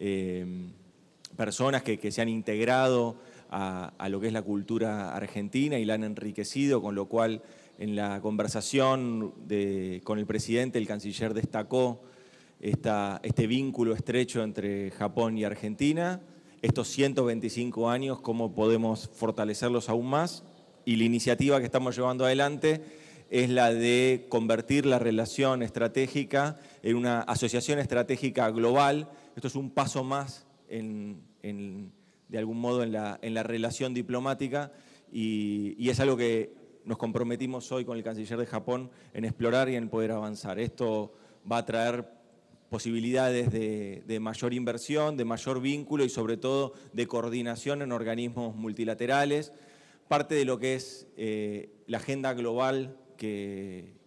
Em, personas que, se han integrado a, lo que es la cultura argentina y la han enriquecido, con lo cual en la conversación con el presidente, el canciller destacó esta, este vínculo estrecho entre Japón y Argentina, estos 125 años, cómo podemos fortalecerlos aún más y la iniciativa que estamos llevando adelante es la de convertir la relación estratégica en una asociación estratégica global. Esto es un paso más, de algún modo, en la, en la relación diplomática y, es algo que nos comprometimos hoy con el canciller de Japón en explorar y en poder avanzar. Esto va a traer posibilidades de, mayor inversión, de mayor vínculo y sobre todo de coordinación en organismos multilaterales. Parte de lo que es eh, la agenda global que,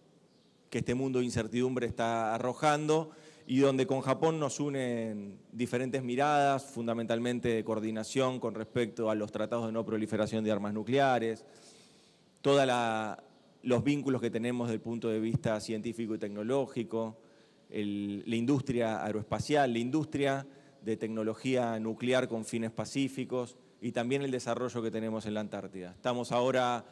este mundo de incertidumbre está arrojando y donde con Japón nos unen diferentes miradas, fundamentalmente de coordinación con respecto a los tratados de no proliferación de armas nucleares, todos los vínculos que tenemos desde el punto de vista científico y tecnológico, la industria aeroespacial, la industria de tecnología nuclear con fines pacíficos y también el desarrollo que tenemos en la Antártida. Estamos ahora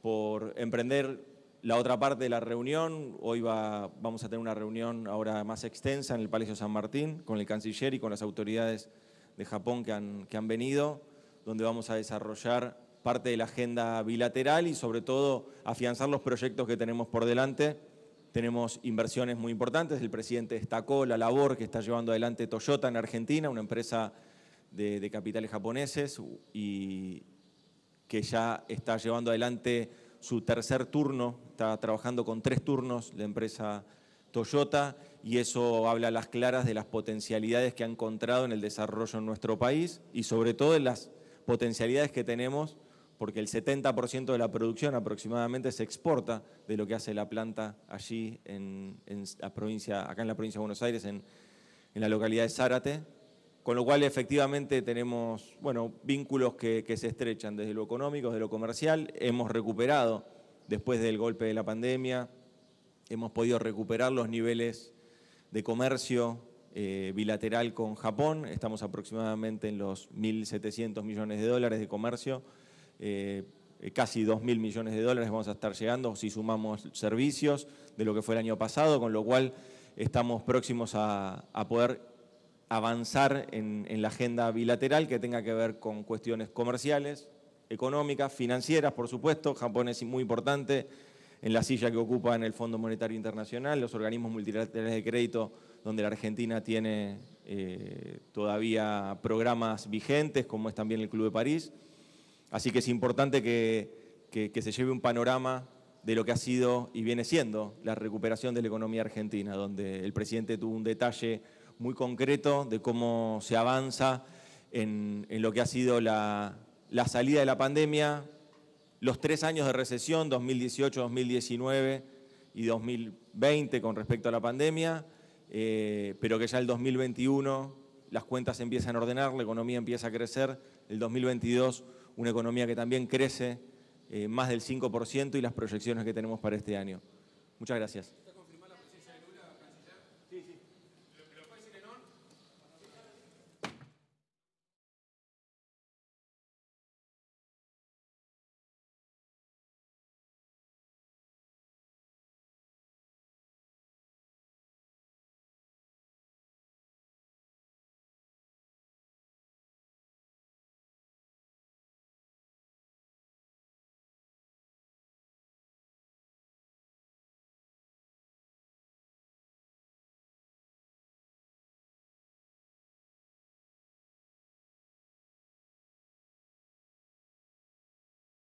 por emprender la otra parte de la reunión, hoy va, vamos a tener una reunión ahora más extensa en el Palacio San Martín con el canciller y con las autoridades de Japón que han, que han venido, donde vamos a desarrollar parte de la agenda bilateral y sobre todo afianzar los proyectos que tenemos por delante. Tenemos inversiones muy importantes, el presidente destacó la labor que está llevando adelante Toyota en Argentina, una empresa de, de capitales japoneses y que ya está llevando adelante su tercer turno, está trabajando con tres turnos la empresa Toyota y eso habla a las claras de las potencialidades que ha encontrado en el desarrollo en nuestro país y sobre todo en las potencialidades que tenemos porque el 70% de la producción aproximadamente se exporta de lo que hace la planta allí en, la provincia, acá en la provincia de Buenos Aires, en, en la localidad de Zárate, con lo cual, efectivamente, tenemos bueno, vínculos que, se estrechan desde lo económico, desde lo comercial. Hemos recuperado, después del golpe de la pandemia, hemos podido recuperar los niveles de comercio eh, bilateral con Japón. Estamos aproximadamente en los 1.700 millones de dólares de comercio, eh, eh, casi 2.000 millones de dólares vamos a estar llegando si sumamos servicios de lo que fue el año pasado, con lo cual estamos próximos a poder avanzar en, la agenda bilateral que tenga que ver con cuestiones comerciales, económicas, financieras, por supuesto. Japón es muy importante en la silla que ocupa en el Fondo Monetario Internacional, los organismos multilaterales de crédito, donde la Argentina tiene eh, todavía programas vigentes, como es también el Club de París. Así que es importante que se lleve un panorama de lo que ha sido y viene siendo la recuperación de la economía argentina, donde el presidente tuvo un detalle muy concreto de cómo se avanza en, lo que ha sido la, salida de la pandemia, los tres años de recesión, 2018, 2019 y 2020 con respecto a la pandemia, eh, pero que ya el 2021 las cuentas empiezan a ordenar, la economía empieza a crecer, el 2022 una economía que también crece eh, más del 5% y las proyecciones que tenemos para este año. Muchas gracias.